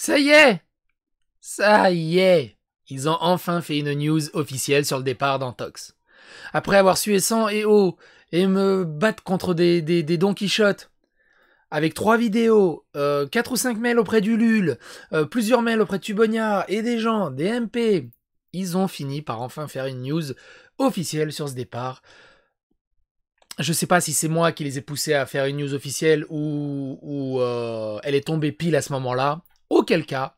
Ça y est Ça y est Ils ont enfin fait une news officielle sur le départ d'Antox. Après avoir sué sang et eau, et me battre contre des, des, Don Quichotte, avec trois vidéos, euh, quatre ou cinq mails auprès du LUL, euh, plusieurs mails auprès de Tubonia et des gens, des MP, ils ont fini par enfin faire une news officielle sur ce départ. Je sais pas si c'est moi qui les ai poussés à faire une news officielle ou, euh, elle est tombée pile à ce moment-là. Auquel cas,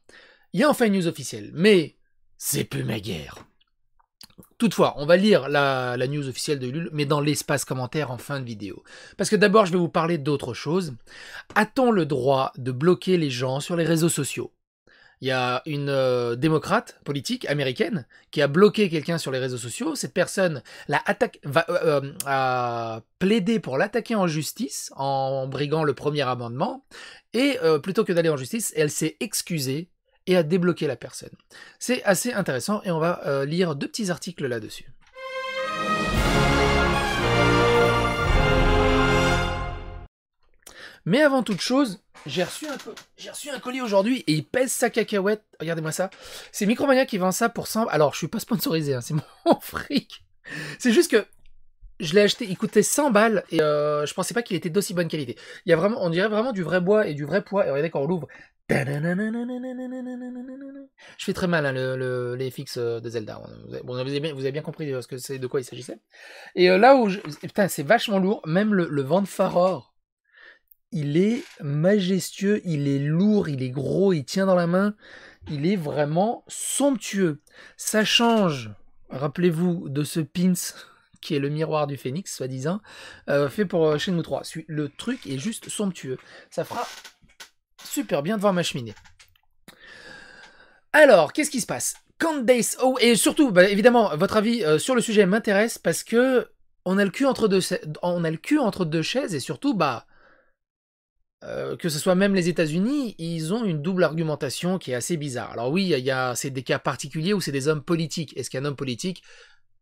il y a enfin une news officielle, mais c'est plus ma guerre. Toutefois, on va lire la, news officielle de Lul, mais dans l'espace commentaire en fin de vidéo. Parce que d'abord, je vais vous parler d'autre chose. A-t-on le droit de bloquer les gens sur les réseaux sociaux il y a une euh, démocrate politique américaine qui a bloqué quelqu'un sur les réseaux sociaux. Cette personne l'a euh, euh, a plaidé pour l'attaquer en justice en briguant le premier amendement. Et plutôt que d'aller en justice, elle s'est excusée et a débloqué la personne. C'est assez intéressant et on va lire deux petits articles là-dessus. Mais avant toute chose, j'ai reçu, un j'ai reçu un colis aujourd'hui et il pèse sa cacahuète. Regardez-moi ça. C'est Micromania qui vend ça pour 100. Alors, je suis pas sponsorisé, hein, c'est mon fric. C'est juste que je l'ai acheté, il coûtait 100 balles et euh, je pensais pas qu'il était d'aussi bonne qualité. Il y a vraiment, on dirait vraiment du vrai bois et du vrai poids. Et regardez quand on l'ouvre. Je fais très mal hein, le, les fixes euh, de Zelda. vous, avez bien, compris euh, ce que c'est, de quoi il s'agissait. Et euh, là où putain, c'est vachement lourd. Même le, le vent de Faror il est majestueux, il est lourd, il est gros, il tient dans la main, il est vraiment somptueux. Ça change, rappelez-vous, de ce pins qui est le miroir du phénix, soi-disant, euh, fait pour chez euh, nous trois. Le truc est juste somptueux. Ça fera super bien devant ma cheminée. Alors, qu'est-ce qui se passe Quand Days. Oh, et surtout, bah, évidemment, votre avis euh, sur le sujet m'intéresse parce que on a le cul entre deux, on a le cul entre deux chaises et surtout, bah, euh, que ce soit même les États-Unis, ils ont une double argumentation qui est assez bizarre. Alors oui, il y a, c'est des cas particuliers où c'est des hommes politiques. Est-ce qu'un homme politique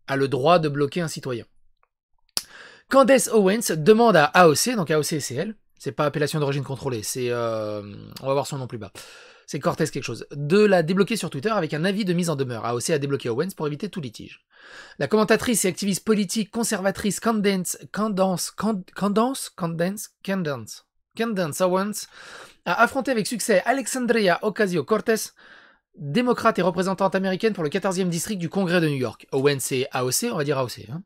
a le droit de bloquer un citoyen Candace Owens demande à AOC, donc AOC c'est c'est pas appellation d'origine contrôlée, c'est... Euh, on va voir son nom plus bas. C'est Cortez quelque chose, de la débloquer sur Twitter avec un avis de mise en demeure. AOC a débloqué Owens pour éviter tout litige. La commentatrice et activiste politique conservatrice Candence, Candence, Candence, Candence, Candence, a affronté avec succès Alexandria Ocasio-Cortez, démocrate et représentante américaine pour le 14e district du Congrès de New York. ONC, et AOC, on va dire AOC. Hein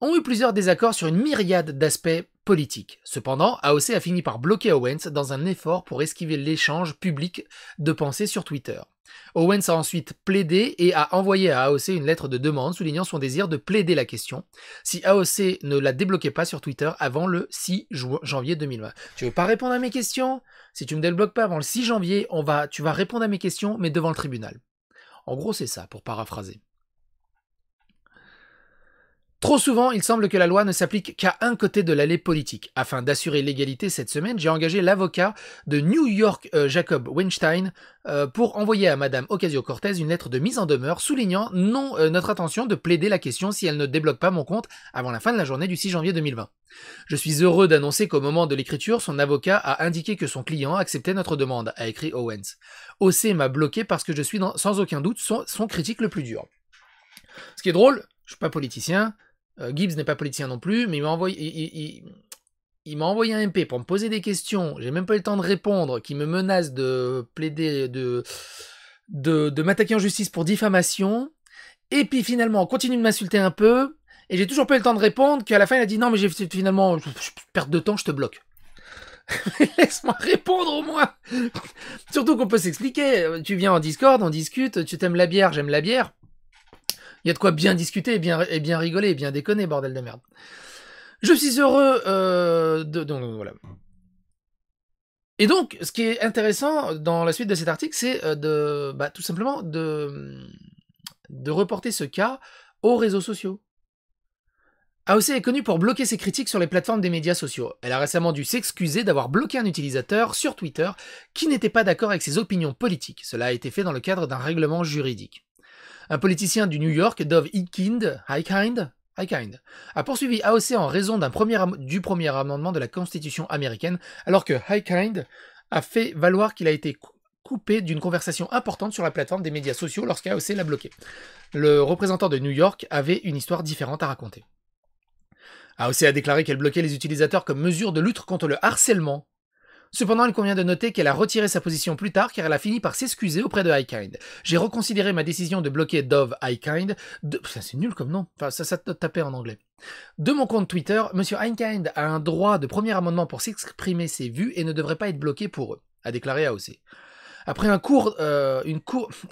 ont eu plusieurs désaccords sur une myriade d'aspects politiques. Cependant, AOC a fini par bloquer Owens dans un effort pour esquiver l'échange public de pensées sur Twitter. Owens a ensuite plaidé et a envoyé à AOC une lettre de demande soulignant son désir de plaider la question si AOC ne la débloquait pas sur Twitter avant le 6 janvier 2020. Tu veux pas répondre à mes questions Si tu me débloques pas avant le 6 janvier, on va, tu vas répondre à mes questions mais devant le tribunal. En gros, c'est ça pour paraphraser. Trop souvent, il semble que la loi ne s'applique qu'à un côté de l'allée politique. Afin d'assurer l'égalité cette semaine, j'ai engagé l'avocat de New York euh, Jacob Weinstein euh, pour envoyer à Madame Ocasio-Cortez une lettre de mise en demeure soulignant non euh, notre intention de plaider la question si elle ne débloque pas mon compte avant la fin de la journée du 6 janvier 2020. Je suis heureux d'annoncer qu'au moment de l'écriture, son avocat a indiqué que son client acceptait notre demande, a écrit Owens. OC m'a bloqué parce que je suis sans aucun doute son, son critique le plus dur. Ce qui est drôle, je suis pas politicien, euh, Gibbs n'est pas politicien non plus, mais il m'a envoyé, un MP pour me poser des questions. J'ai même pas eu le temps de répondre, qui me menace de plaider, de, m'attaquer en justice pour diffamation. Et puis finalement, on continue de m'insulter un peu. Et j'ai toujours pas eu le temps de répondre, qu'à la fin, il a dit non, mais j'ai finalement, je, perds de temps, je te bloque. Laisse-moi répondre au moins. Surtout qu'on peut s'expliquer. Tu viens en Discord, on discute. Tu t'aimes la bière, j'aime la bière. Il y a de quoi bien discuter et bien, rigoler et bien déconner, bordel de merde. Je suis heureux euh, de... Donc, voilà. Et donc, ce qui est intéressant dans la suite de cet article, c'est euh, de, bah, tout simplement de, de reporter ce cas aux réseaux sociaux. AOC est connue pour bloquer ses critiques sur les plateformes des médias sociaux. Elle a récemment dû s'excuser d'avoir bloqué un utilisateur sur Twitter qui n'était pas d'accord avec ses opinions politiques. Cela a été fait dans le cadre d'un règlement juridique. Un politicien du New York, Dove Hikind, High a poursuivi AOC en raison premier du premier amendement de la Constitution américaine, alors que Kind a fait valoir qu'il a été coupé d'une conversation importante sur la plateforme des médias sociaux lorsqu'AOC l'a bloqué. Le représentant de New York avait une histoire différente à raconter. AOC a déclaré qu'elle bloquait les utilisateurs comme mesure de lutte contre le harcèlement Cependant, il convient de noter qu'elle a retiré sa position plus tard car elle a fini par s'excuser auprès de Highkind. J'ai reconsidéré ma décision de bloquer Dove Highkind. De... C'est nul comme nom. Enfin, ça, ça en anglais. De mon compte Twitter, Monsieur Heinkind a un droit de premier amendement pour s'exprimer ses vues et ne devrait pas être bloqué pour eux, a déclaré AOC. Euh,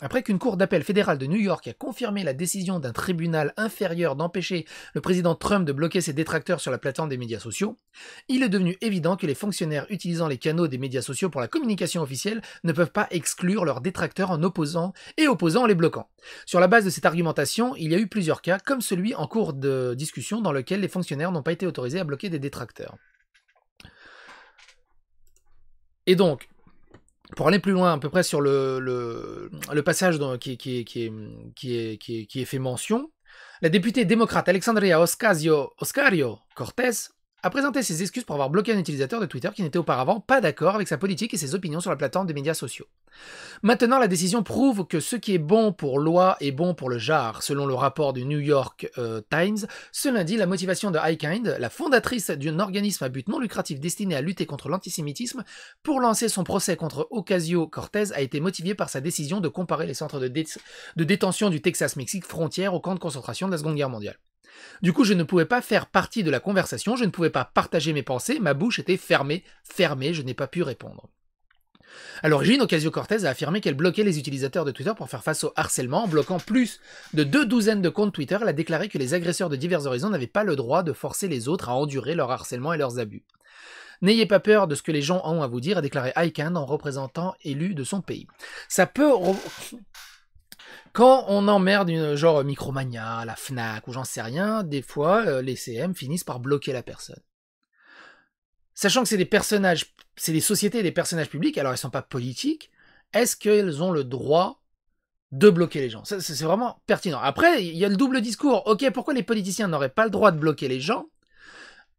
après, qu'une cour d'appel fédérale de New York a confirmé la décision d'un tribunal inférieur d'empêcher le président Trump de bloquer ses détracteurs sur la plateforme des médias sociaux, il est devenu évident que les fonctionnaires utilisant les canaux des médias sociaux pour la communication officielle ne peuvent pas exclure leurs détracteurs en opposant et opposant en les bloquant. Sur la base de cette argumentation, il y a eu plusieurs cas, comme celui en cours de discussion dans lequel les fonctionnaires n'ont pas été autorisés à bloquer des détracteurs. Et donc, pour aller plus loin, à peu près sur le, passage qui, est, fait mention, la députée démocrate Alexandria Oscario Cortez a présenté ses excuses pour avoir bloqué un utilisateur de Twitter qui n'était auparavant pas d'accord avec sa politique et ses opinions sur la plateforme des médias sociaux. Maintenant, la décision prouve que ce qui est bon pour loi est bon pour le JAR, selon le rapport du New York euh, Times. Ce lundi, la motivation de Highkind, la fondatrice d'un organisme à but non lucratif destiné à lutter contre l'antisémitisme, pour lancer son procès contre Ocasio-Cortez a été motivée par sa décision de comparer les centres de, de détention du Texas-Mexique frontière au camp de concentration de la Seconde Guerre mondiale. Du coup, je ne pouvais pas faire partie de la conversation, je ne pouvais pas partager mes pensées, ma bouche était fermée, fermée, je n'ai pas pu répondre. À l'origine, Ocasio-Cortez a affirmé qu'elle bloquait les utilisateurs de Twitter pour faire face au harcèlement. En bloquant plus de deux douzaines de comptes Twitter, elle a déclaré que les agresseurs de divers horizons n'avaient pas le droit de forcer les autres à endurer leur harcèlement et leurs abus. N'ayez pas peur de ce que les gens ont à vous dire, a déclaré Icahn en représentant élu de son pays. Ça peut... Quand on emmerde une genre Micromania, la Fnac ou j'en sais rien, des fois euh, les CM finissent par bloquer la personne. Sachant que c'est des personnages, c'est des sociétés et des personnages publics, alors ils sont pas politiques, est-ce qu'elles ont le droit de bloquer les gens C'est vraiment pertinent. Après, il y a le double discours. Ok, pourquoi les politiciens n'auraient pas le droit de bloquer les gens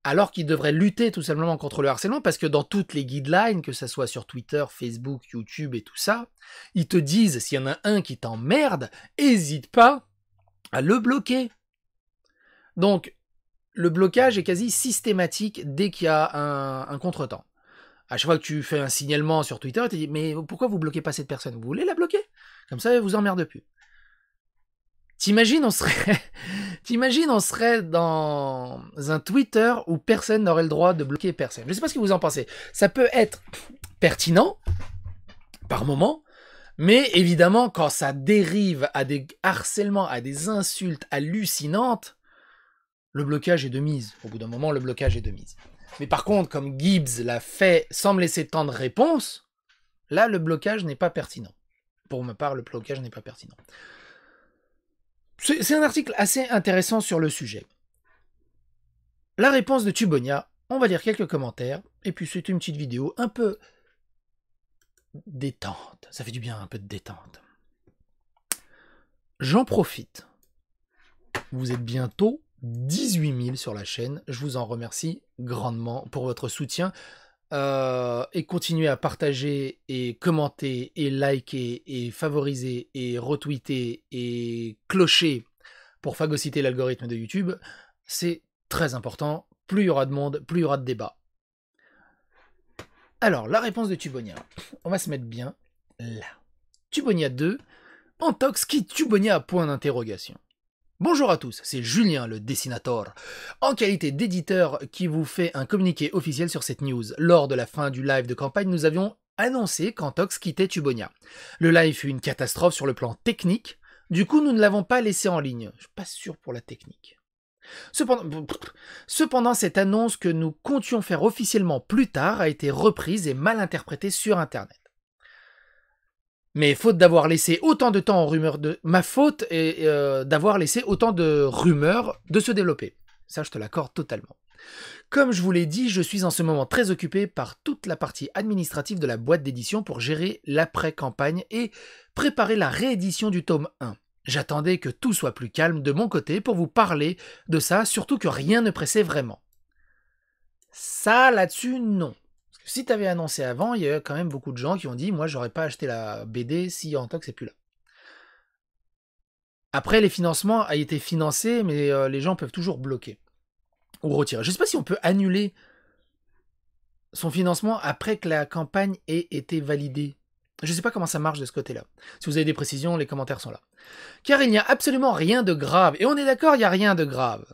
alors qu'ils devraient lutter tout simplement contre le harcèlement, parce que dans toutes les guidelines, que ce soit sur Twitter, Facebook, YouTube et tout ça, ils te disent, s'il y en a un qui t'emmerde, hésite pas à le bloquer. Donc, le blocage est quasi systématique dès qu'il y a un, contretemps. À chaque fois que tu fais un signalement sur Twitter, tu dis, mais pourquoi vous bloquez pas cette personne Vous voulez la bloquer Comme ça, elle vous emmerde plus. T'imagines, on serait, on serait dans un Twitter où personne n'aurait le droit de bloquer personne. Je ne sais pas ce que vous en pensez. Ça peut être pertinent par moment, mais évidemment, quand ça dérive à des harcèlements, à des insultes hallucinantes, le blocage est de mise. Au bout d'un moment, le blocage est de mise. Mais par contre, comme Gibbs l'a fait sans me laisser tant de réponses, là, le blocage n'est pas pertinent. Pour ma part, le blocage n'est pas pertinent. C'est un article assez intéressant sur le sujet. La réponse de Tubonia, on va lire quelques commentaires, et puis c'est une petite vidéo un peu détente. Ça fait du bien un peu de détente. J'en profite. Vous êtes bientôt 18 000 sur la chaîne. Je vous en remercie grandement pour votre soutien. Euh, et continuer à partager et commenter et liker et favoriser et retweeter et clocher pour phagocyter l'algorithme de YouTube, c'est très important. Plus il y aura de monde, plus il y aura de débat. Alors, la réponse de Tubonia. On va se mettre bien là. Tubonia 2, Antox qui Tubonia à point d'interrogation. Bonjour à tous, c'est Julien le dessinateur, en qualité d'éditeur qui vous fait un communiqué officiel sur cette news. Lors de la fin du live de campagne, nous avions annoncé qu'Antox quittait Tubonia. Le live fut une catastrophe sur le plan technique, du coup nous ne l'avons pas laissé en ligne. Je suis pas sûr pour la technique. Cependant, cependant, cette annonce que nous comptions faire officiellement plus tard a été reprise et mal interprétée sur Internet. Mais faute d'avoir laissé autant de temps aux rumeurs de. Ma faute est euh, d'avoir laissé autant de rumeurs de se développer. Ça, je te l'accorde totalement. Comme je vous l'ai dit, je suis en ce moment très occupé par toute la partie administrative de la boîte d'édition pour gérer l'après-campagne et préparer la réédition du tome 1. J'attendais que tout soit plus calme de mon côté pour vous parler de ça, surtout que rien ne pressait vraiment. Ça, là-dessus, non si tu avais annoncé avant, il y a quand même beaucoup de gens qui ont dit Moi, j'aurais pas acheté la BD si en tant que c'est plus là. Après, les financements a été financé, mais euh, les gens peuvent toujours bloquer ou retirer. Je ne sais pas si on peut annuler son financement après que la campagne ait été validée. Je ne sais pas comment ça marche de ce côté-là. Si vous avez des précisions, les commentaires sont là. Car il n'y a absolument rien de grave, et on est d'accord, il n'y a rien de grave,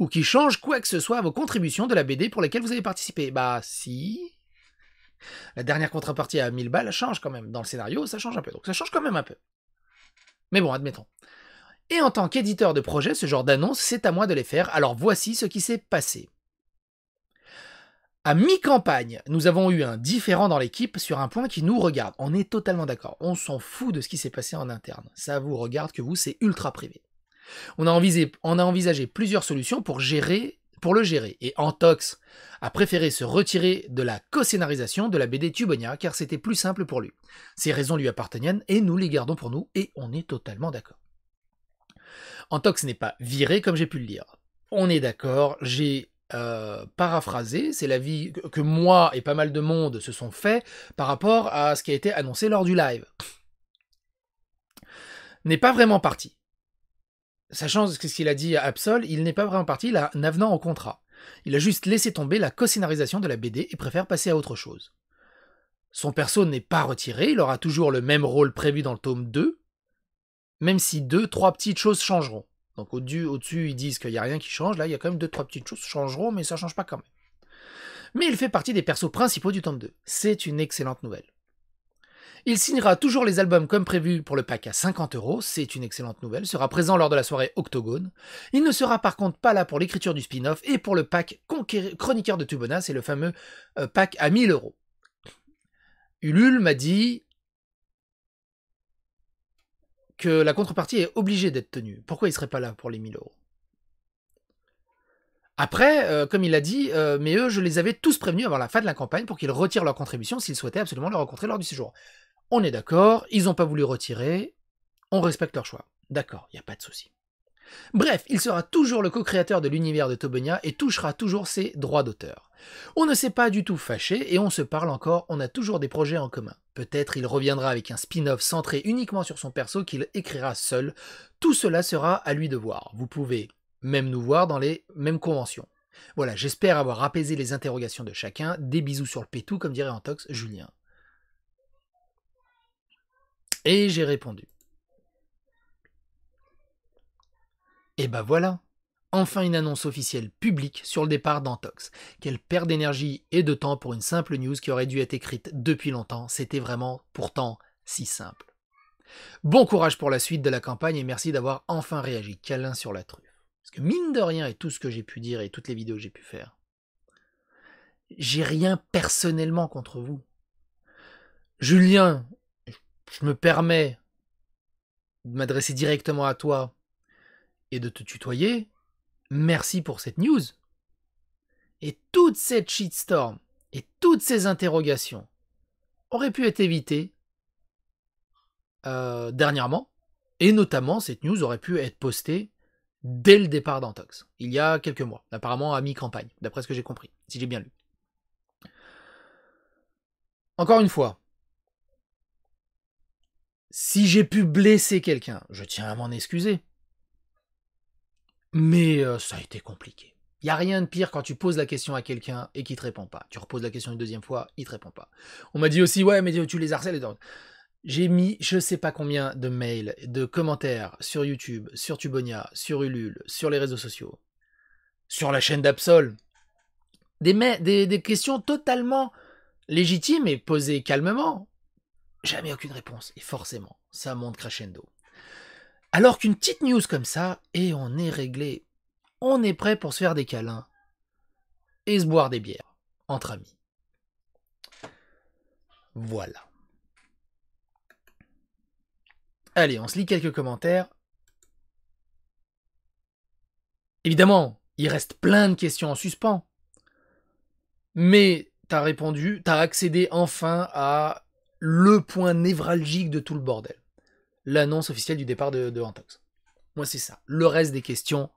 ou qui change quoi que ce soit à vos contributions de la BD pour laquelle vous avez participé. Bah si, la dernière contrepartie à 1000 balles change quand même. Dans le scénario, ça change un peu. Donc ça change quand même un peu. Mais bon, admettons. Et en tant qu'éditeur de projet, ce genre d'annonce, c'est à moi de les faire. Alors voici ce qui s'est passé. À mi-campagne, nous avons eu un différent dans l'équipe sur un point qui nous regarde. On est totalement d'accord. On s'en fout de ce qui s'est passé en interne. Ça vous regarde que vous, c'est ultra privé. On a, envisagé, on a envisagé plusieurs solutions pour gérer pour le gérer, et Antox a préféré se retirer de la co-scénarisation de la BD Tubonia car c'était plus simple pour lui. Ces raisons lui appartiennent et nous les gardons pour nous et on est totalement d'accord. Antox n'est pas viré comme j'ai pu le dire. On est d'accord, j'ai euh, paraphrasé, c'est l'avis que moi et pas mal de monde se sont fait par rapport à ce qui a été annoncé lors du live. N'est pas vraiment parti. Sachant ce qu'il a dit à Absol, il n'est pas vraiment parti là, un avenant au contrat. Il a juste laissé tomber la co-scénarisation de la BD et préfère passer à autre chose. Son perso n'est pas retiré, il aura toujours le même rôle prévu dans le tome 2, même si deux, trois petites choses changeront. Donc au-dessus, ils disent qu'il n'y a rien qui change, là il y a quand même deux, trois petites choses qui changeront, mais ça change pas quand même. Mais il fait partie des persos principaux du tome 2. C'est une excellente nouvelle. Il signera toujours les albums comme prévu pour le pack à 50 euros, c'est une excellente nouvelle, sera présent lors de la soirée Octogone. Il ne sera par contre pas là pour l'écriture du spin-off et pour le pack Chroniqueur de Tubonas c'est le fameux euh, pack à 1000 euros. Ulule m'a dit que la contrepartie est obligée d'être tenue. Pourquoi il serait pas là pour les 1000 euros après, euh, comme il l'a dit, euh, mais eux, je les avais tous prévenus avant la fin de la campagne pour qu'ils retirent leur contribution s'ils souhaitaient absolument le rencontrer lors du séjour. On est d'accord, ils n'ont pas voulu retirer, on respecte leur choix. D'accord, il n'y a pas de souci. Bref, il sera toujours le co-créateur de l'univers de Tobonia et touchera toujours ses droits d'auteur. On ne s'est pas du tout fâché et on se parle encore, on a toujours des projets en commun. Peut-être il reviendra avec un spin-off centré uniquement sur son perso qu'il écrira seul. Tout cela sera à lui de voir. Vous pouvez même nous voir dans les mêmes conventions. Voilà, j'espère avoir apaisé les interrogations de chacun. Des bisous sur le pétou, comme dirait en Julien. Et j'ai répondu. Et bah voilà Enfin une annonce officielle publique sur le départ d'Antox. Quelle perte d'énergie et de temps pour une simple news qui aurait dû être écrite depuis longtemps, c'était vraiment pourtant si simple. Bon courage pour la suite de la campagne et merci d'avoir enfin réagi, câlin sur la truffe. Parce que mine de rien, et tout ce que j'ai pu dire et toutes les vidéos que j'ai pu faire, j'ai rien personnellement contre vous. Julien, je me permets de m'adresser directement à toi et de te tutoyer, merci pour cette news. Et toute cette shitstorm et toutes ces interrogations auraient pu être évitées euh, dernièrement, et notamment cette news aurait pu être postée dès le départ d'Antox, il y a quelques mois, apparemment à mi-campagne, d'après ce que j'ai compris, si j'ai bien lu. Encore une fois, si j'ai pu blesser quelqu'un, je tiens à m'en excuser. Mais euh, ça a été compliqué. Il n'y a rien de pire quand tu poses la question à quelqu'un et qu'il te répond pas. Tu reposes la question une deuxième fois, il te répond pas. On m'a dit aussi, ouais, mais tu les harcèles. Et j'ai mis je sais pas combien de mails, de commentaires sur YouTube, sur Tubonia, sur Ulule, sur les réseaux sociaux, sur la chaîne d'Absol. des, questions totalement légitimes et posées calmement. Jamais aucune réponse. Et forcément, ça monte crescendo. Alors qu'une petite news comme ça, et on est réglé. On est prêt pour se faire des câlins. Et se boire des bières. Entre amis. Voilà. Allez, on se lit quelques commentaires. Évidemment, il reste plein de questions en suspens. Mais t'as répondu, t'as accédé enfin à le point névralgique de tout le bordel. L'annonce officielle du départ de, Hantox. Antox. Moi, c'est ça. Le reste des questions,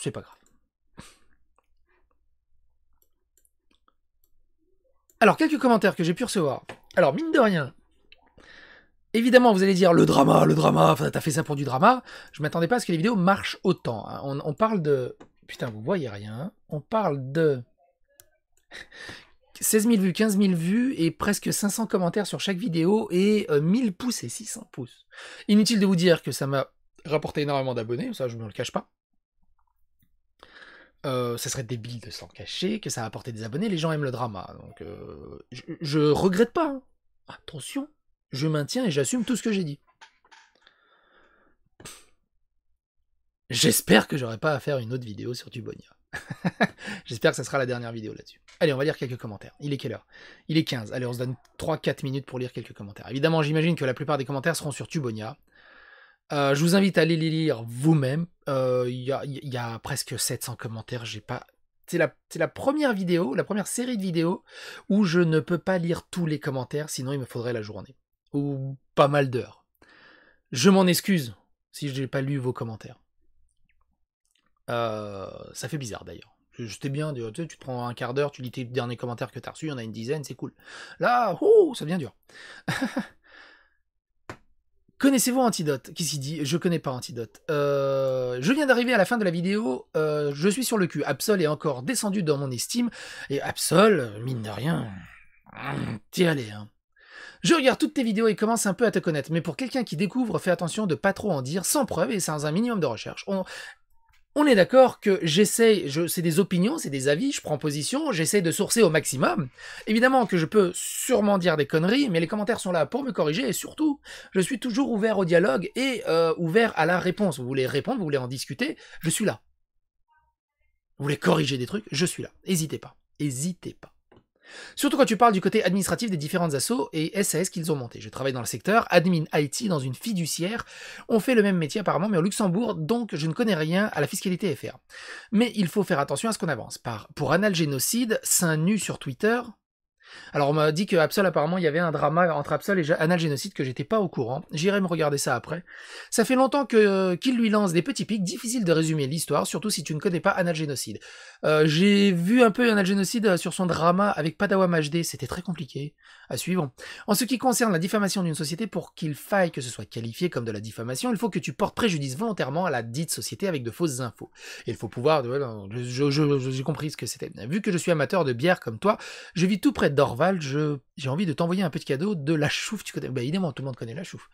c'est pas grave. Alors, quelques commentaires que j'ai pu recevoir. Alors, mine de rien, Évidemment, vous allez dire le drama, le drama, t'as fait ça pour du drama. Je m'attendais pas à ce que les vidéos marchent autant. Hein. On, on parle de. Putain, vous voyez rien. On parle de. 16 000 vues, 15 000 vues et presque 500 commentaires sur chaque vidéo et 1000 euh, pouces et 600 pouces. Inutile de vous dire que ça m'a rapporté énormément d'abonnés, ça je ne le cache pas. Euh, ça serait débile de s'en cacher, que ça a apporté des abonnés, les gens aiment le drama. Donc euh, je, regrette pas. Hein. Attention, je maintiens et j'assume tout ce que j'ai dit. J'espère que j'aurai pas à faire une autre vidéo sur du J'espère que ce sera la dernière vidéo là-dessus. Allez, on va lire quelques commentaires. Il est quelle heure Il est 15. Allez, on se donne 3-4 minutes pour lire quelques commentaires. Évidemment, j'imagine que la plupart des commentaires seront sur Tubonia. Euh, je vous invite à aller les lire vous-même. Euh, il y, a presque 700 commentaires. J'ai pas. C'est la, première vidéo, la première série de vidéos où je ne peux pas lire tous les commentaires, sinon il me faudrait la journée. Ou pas mal d'heures. Je m'en excuse si je n'ai pas lu vos commentaires. Euh, ça fait bizarre d'ailleurs. t'ai bien, tu, sais, tu prends un quart d'heure, tu lis tes derniers commentaires que tu as reçus, il y en a une dizaine, c'est cool. Là, oh, ça devient dur. Connaissez-vous Antidote Qui s'y dit Je connais pas Antidote. Euh, je viens d'arriver à la fin de la vidéo, euh, je suis sur le cul. Absol est encore descendu dans mon estime, et Absol, mine de rien, t'y allez. Hein. Je regarde toutes tes vidéos et commence un peu à te connaître, mais pour quelqu'un qui découvre, fais attention de pas trop en dire, sans preuve et sans un minimum de recherche. On on est d'accord que j'essaye, je, c'est des opinions, c'est des avis, je prends position, j'essaie de sourcer au maximum. Évidemment que je peux sûrement dire des conneries, mais les commentaires sont là pour me corriger et surtout, je suis toujours ouvert au dialogue et euh, ouvert à la réponse. Vous voulez répondre, vous voulez en discuter, je suis là. Vous voulez corriger des trucs, je suis là. N'hésitez pas, n'hésitez pas. Surtout quand tu parles du côté administratif des différentes assos et SAS qu'ils ont montés. Je travaille dans le secteur, admin IT dans une fiduciaire. On fait le même métier apparemment, mais au Luxembourg, donc je ne connais rien à la fiscalité FR. Mais il faut faire attention à ce qu'on avance. Par, pour analgénocide, génocide, seins nu sur Twitter. Alors on m'a dit que Absol apparemment il y avait un drama entre Absol et analgénocide que j'étais pas au courant. J'irai me regarder ça après. Ça fait longtemps qu'il lui lance des petits pics, difficile de résumer l'histoire, surtout si tu ne connais pas analgénocide. Euh, j'ai vu un peu un génocide euh, sur son drama avec Padawam HD, c'était très compliqué à suivre. En ce qui concerne la diffamation d'une société, pour qu'il faille que ce soit qualifié comme de la diffamation, il faut que tu portes préjudice volontairement à la dite société avec de fausses infos. il faut pouvoir... J'ai compris ce que c'était. Vu que je suis amateur de bière comme toi, je vis tout près d'Orval, j'ai envie de t'envoyer un petit cadeau de la chouffe. Tu connais... Bah, évidemment, tout le monde connaît la chouffe.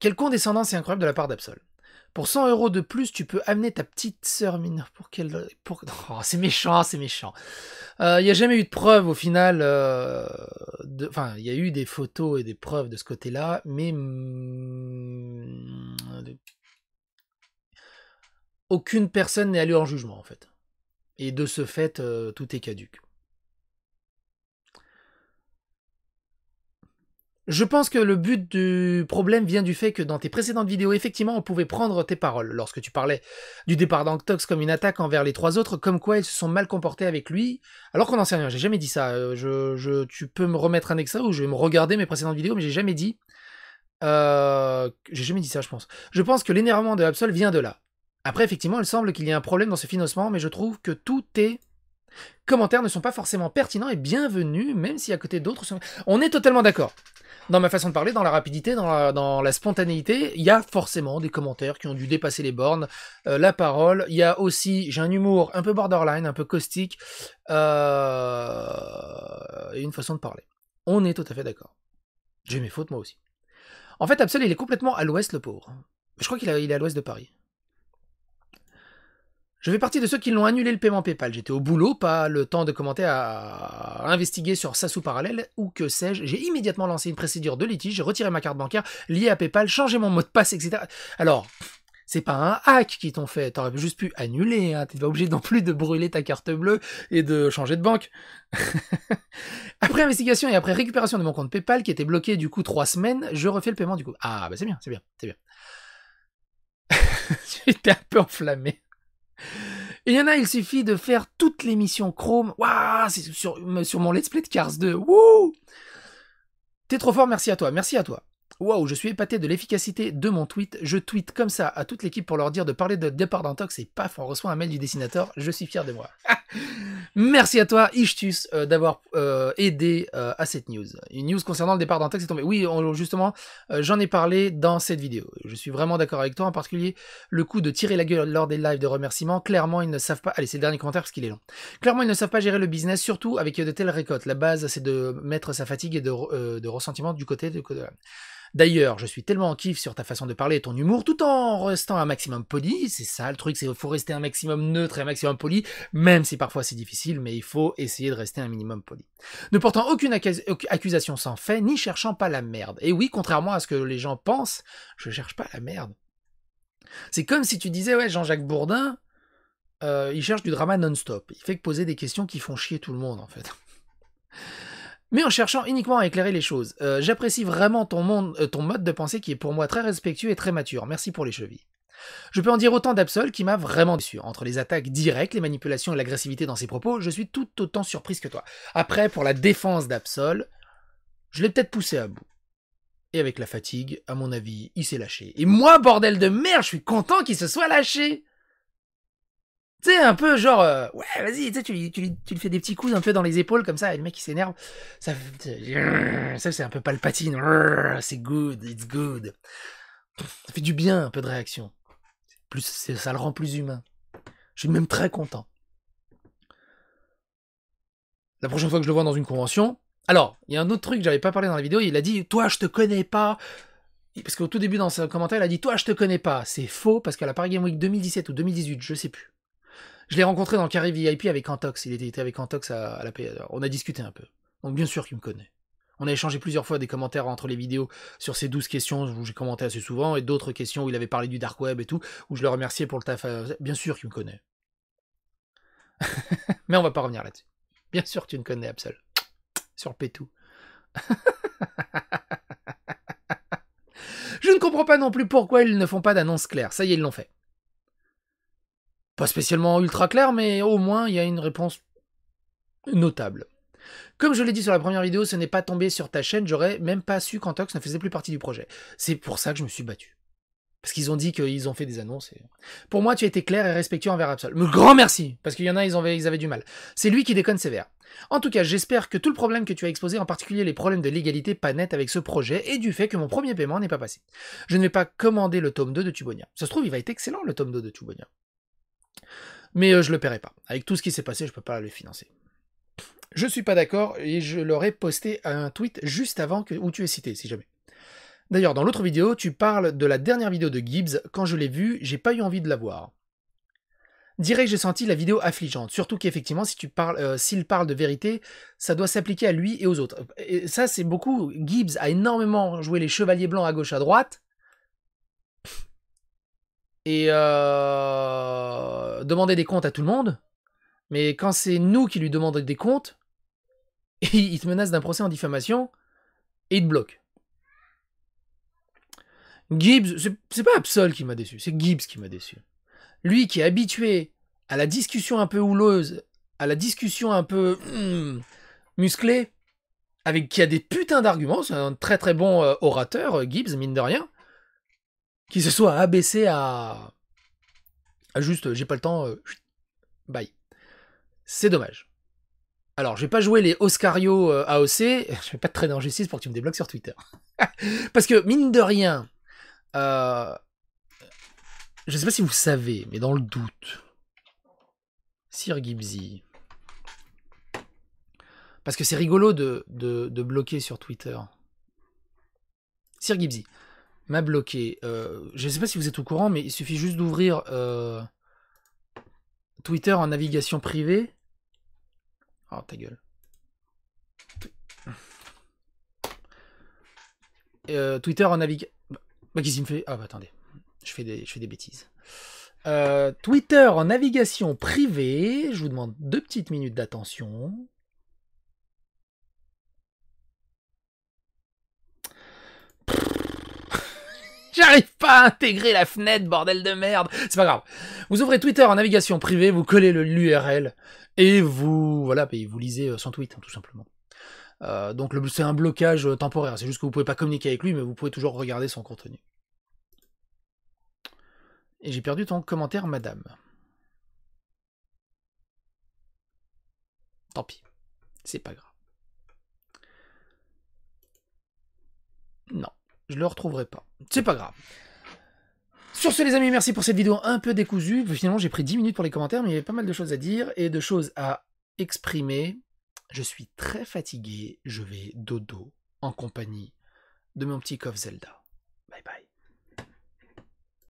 Quelle condescendance est incroyable de la part d'Absol. Pour 100 euros de plus, tu peux amener ta petite sœur mineure pour qu'elle... Pour... Oh, c'est méchant, c'est méchant. Il euh, n'y a jamais eu de preuves au final. Euh, de... Enfin, il y a eu des photos et des preuves de ce côté-là, mais... Mm, aucune personne n'est allée en jugement, en fait. Et de ce fait, euh, tout est caduque. Je pense que le but du problème vient du fait que dans tes précédentes vidéos, effectivement, on pouvait prendre tes paroles lorsque tu parlais du départ d'Anctox comme une attaque envers les trois autres, comme quoi ils se sont mal comportés avec lui, alors qu'on n'en sait rien. J'ai jamais dit ça. Euh, tu peux me remettre un extra ou je vais me regarder mes précédentes vidéos, mais j'ai jamais dit. Euh, j'ai jamais dit ça, je pense. Je pense que l'énervement de Absol vient de là. Après, effectivement, il semble qu'il y ait un problème dans ce financement, mais je trouve que tout est Commentaires ne sont pas forcément pertinents et bienvenus, même si à côté d'autres sont... On est totalement d'accord. Dans ma façon de parler, dans la rapidité, dans la, spontanéité, il y a forcément des commentaires qui ont dû dépasser les bornes, euh, la parole. Il y a aussi, j'ai un humour un peu borderline, un peu caustique, euh, et une façon de parler. On est tout à fait d'accord. J'ai mes fautes moi aussi. En fait, Absol, il est complètement à l'ouest, le pauvre. Je crois qu'il est à l'ouest de Paris. Je fais partie de ceux qui l'ont annulé le paiement PayPal. J'étais au boulot, pas le temps de commenter à, investiguer sur sous Parallèle ou que sais-je. J'ai immédiatement lancé une procédure de litige, j'ai retiré ma carte bancaire liée à PayPal, changé mon mot de passe, etc. Alors, c'est pas un hack qui t'ont fait. T'aurais juste pu annuler. Hein. T'es pas obligé non plus de brûler ta carte bleue et de changer de banque. après investigation et après récupération de mon compte PayPal qui était bloqué du coup trois semaines, je refais le paiement du coup. Ah bah c'est bien, c'est bien, c'est bien. J'étais un peu enflammé. Il y en a, il suffit de faire toutes les missions Chrome. Waouh, c'est sur, sur, mon Let's Play de Cars 2. T'es trop fort, merci à toi, merci à toi. Waouh, je suis épaté de l'efficacité de mon tweet. Je tweet comme ça à toute l'équipe pour leur dire de parler de départ d'Antox et paf, on reçoit un mail du dessinateur. Je suis fier de moi. Merci à toi, Ichtus euh, d'avoir euh, aidé euh, à cette news. Une news concernant le départ d'Antex est tombée. Oui, justement, j'en ai parlé dans cette vidéo. Je suis vraiment d'accord avec toi, en particulier le coup de tirer la gueule lors des lives de remerciements. Clairement, ils ne savent pas. Allez, c'est le dernier commentaire parce qu'il est long. Clairement, ils ne savent pas gérer le business, surtout avec de telles récoltes. La base, c'est de mettre sa fatigue et de, de ressentiment du côté de. D'ailleurs, je suis tellement en kiff sur ta façon de parler et ton humour, tout en restant un maximum poli. C'est ça le truc, c'est faut rester un maximum neutre et un maximum poli, même si parfois c'est difficile, mais il faut essayer de rester un minimum poli. Ne portant aucune accusation sans fait, ni cherchant pas la merde. Et oui, contrairement à ce que les gens pensent, je cherche pas la merde. C'est comme si tu disais, ouais, Jean-Jacques Bourdin, euh, il cherche du drama non-stop. Il fait que poser des questions qui font chier tout le monde, en fait mais en cherchant uniquement à éclairer les choses. Euh, j'apprécie vraiment ton, monde, euh, ton mode de pensée qui est pour moi très respectueux et très mature. Merci pour les chevilles. Je peux en dire autant d'Absol qui m'a vraiment déçu. Entre les attaques directes, les manipulations et l'agressivité dans ses propos, je suis tout autant surprise que toi. Après, pour la défense d'Absol, je l'ai peut-être poussé à bout. Et avec la fatigue, à mon avis, il s'est lâché. Et moi, bordel de merde, je suis content qu'il se soit lâché tu sais, un peu genre, euh, ouais, vas-y, tu, tu, tu, lui fais des petits coups un peu dans les épaules comme ça, et le mec il s'énerve. Ça, ça c'est un peu palpatine. C'est good, it's good. Ça fait du bien un peu de réaction. Plus, ça le rend plus humain. Je suis même très content. La prochaine fois que je le vois dans une convention. Alors, il y a un autre truc que j'avais pas parlé dans la vidéo. Il a dit, toi, je te connais pas. Parce qu'au tout début, dans son commentaire, il a dit Toi, je te connais pas. C'est faux, parce qu'à la Paris Game Week 2017 ou 2018, je sais plus, je l'ai rencontré dans le carré VIP avec Antox. Il était avec Antox à, la P. On a discuté un peu. Donc bien sûr qu'il me connaît. On a échangé plusieurs fois des commentaires entre les vidéos sur ces 12 questions où j'ai commenté assez souvent et d'autres questions où il avait parlé du dark web et tout, où je le remerciais pour le taf. Euh, bien sûr qu'il me connaît. Mais on va pas revenir là-dessus. Bien sûr que tu me connais, Absol. Sur Pétou. je ne comprends pas non plus pourquoi ils ne font pas d'annonce claire. Ça y est, ils l'ont fait. Pas spécialement ultra clair, mais au moins il y a une réponse notable. Comme je l'ai dit sur la première vidéo, ce n'est pas tombé sur ta chaîne, j'aurais même pas su qu'Antox ne faisait plus partie du projet. C'est pour ça que je me suis battu. Parce qu'ils ont dit qu'ils ont fait des annonces. Pour moi, tu as été clair et respectueux envers Absol. Mais grand merci, parce qu'il y en a, ils, ils avaient du mal. C'est lui qui déconne sévère. En tout cas, j'espère que tout le problème que tu as exposé, en particulier les problèmes de légalité pas net avec ce projet, et du fait que mon premier paiement n'est pas passé. Je ne vais pas commander le tome 2 de Tubonia. Ça se trouve, il va être excellent le tome 2 de Tubonia mais euh, je le paierai pas. Avec tout ce qui s'est passé, je peux pas le financer. Je suis pas d'accord et je l'aurais posté posté un tweet juste avant que, où tu es cité, si jamais. D'ailleurs, dans l'autre vidéo, tu parles de la dernière vidéo de Gibbs. Quand je l'ai vue, j'ai pas eu envie de la voir. que j'ai senti la vidéo affligeante. Surtout qu'effectivement, si tu parles, euh, s'il parle de vérité, ça doit s'appliquer à lui et aux autres. Et ça, c'est beaucoup. Gibbs a énormément joué les chevaliers blancs à gauche à droite et euh, demander des comptes à tout le monde. Mais quand c'est nous qui lui demandons des comptes, il te menace d'un procès en diffamation et il te bloque. Gibbs, c'est pas Absol qui m'a déçu, c'est Gibbs qui m'a déçu. Lui qui est habitué à la discussion un peu houleuse, à la discussion un peu hmm, musclée, avec qui a des putains d'arguments, c'est un très très bon euh, orateur, euh, Gibbs, mine de rien qui se soit abaissé à, juste j'ai pas le temps, euh, bye. C'est dommage. Alors, je vais pas jouer les Oscario euh, AOC, je vais pas te traîner en justice pour que tu me débloques sur Twitter. Parce que, mine de rien, euh, je sais pas si vous savez, mais dans le doute, Sir Gibbsy. Parce que c'est rigolo de, de, bloquer sur Twitter. Sir Gibbsy m'a bloqué. Euh, je ne sais pas si vous êtes au courant, mais il suffit juste d'ouvrir euh, Twitter en navigation privée. Oh, ta gueule. Euh, Twitter en navigation... Bah, qu'est-ce qu'il me fait Ah, bah, attendez. Je fais je fais des bêtises. Twitter en navigation privée. Je vous demande deux petites minutes d'attention. J'arrive pas à intégrer la fenêtre, bordel de merde. C'est pas grave. Vous ouvrez Twitter en navigation privée, vous collez l'URL et vous voilà, vous lisez euh, son tweet hein, tout simplement. Euh, donc c'est un blocage euh, temporaire. C'est juste que vous pouvez pas communiquer avec lui, mais vous pouvez toujours regarder son contenu. Et j'ai perdu ton commentaire, madame. Tant pis, c'est pas grave. Non je le retrouverai pas. C'est pas grave. Sur ce, les amis, merci pour cette vidéo un peu décousue. Finalement, j'ai pris 10 minutes pour les commentaires, mais il y avait pas mal de choses à dire et de choses à exprimer. Je suis très fatigué. Je vais dodo en compagnie de mon petit coffre Zelda. Bye bye.